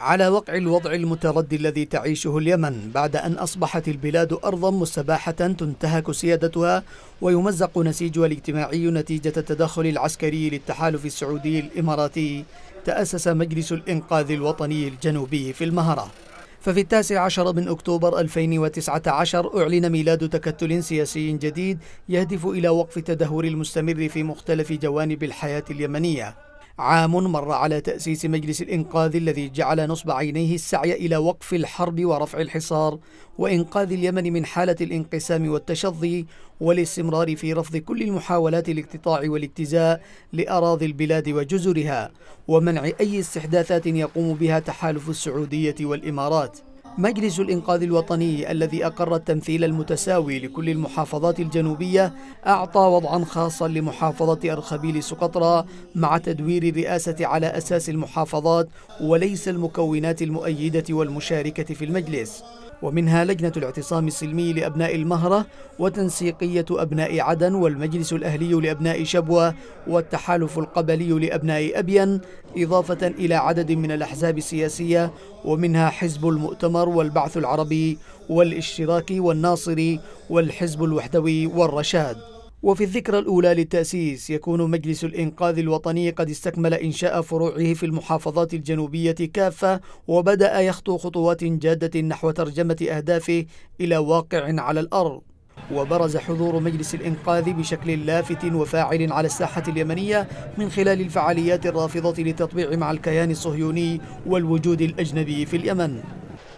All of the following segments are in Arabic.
على وقع الوضع المتردي الذي تعيشه اليمن بعد أن أصبحت البلاد أرضا مستباحة تنتهك سيادتها ويمزق نسيجها الاجتماعي نتيجة التدخل العسكري للتحالف السعودي الإماراتي تأسس مجلس الإنقاذ الوطني الجنوبي في المهرة ففي التاسع عشر من أكتوبر 2019 أعلن ميلاد تكتل سياسي جديد يهدف إلى وقف التدهور المستمر في مختلف جوانب الحياة اليمنية عام مر على تأسيس مجلس الإنقاذ الذي جعل نصب عينيه السعي إلى وقف الحرب ورفع الحصار وإنقاذ اليمن من حالة الانقسام والتشظي والاستمرار في رفض كل المحاولات الاقتطاع والاجتزاء لأراضي البلاد وجزرها ومنع أي استحداثات يقوم بها تحالف السعودية والإمارات مجلس الإنقاذ الوطني الذي أقر التمثيل المتساوي لكل المحافظات الجنوبية أعطى وضعا خاصا لمحافظة أرخبيل سقطرى مع تدوير الرئاسة على أساس المحافظات وليس المكونات المؤيدة والمشاركة في المجلس ومنها لجنة الاعتصام السلمي لأبناء المهرة وتنسيقية أبناء عدن والمجلس الأهلي لأبناء شبوة والتحالف القبلي لأبناء أبين إضافة إلى عدد من الأحزاب السياسية ومنها حزب المؤتمر الأنصار والبعث العربي والاشتراكي والناصري والحزب الوحدوي والرشاد وفي الذكرى الأولى للتأسيس يكون مجلس الإنقاذ الوطني قد استكمل إنشاء فروعه في المحافظات الجنوبية كافة وبدأ يخطو خطوات جادة نحو ترجمة أهدافه إلى واقع على الأرض وبرز حضور مجلس الإنقاذ بشكل لافت وفاعل على الساحة اليمنية من خلال الفعاليات الرافضة للتطبيع مع الكيان الصهيوني والوجود الأجنبي في اليمن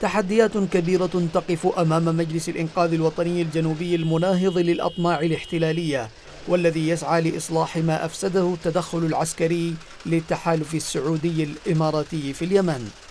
تحديات كبيرة تقف أمام مجلس الإنقاذ الوطني الجنوبي المناهض للأطماع الاحتلالية والذي يسعى لإصلاح ما أفسده التدخل العسكري للتحالف السعودي الإماراتي في اليمن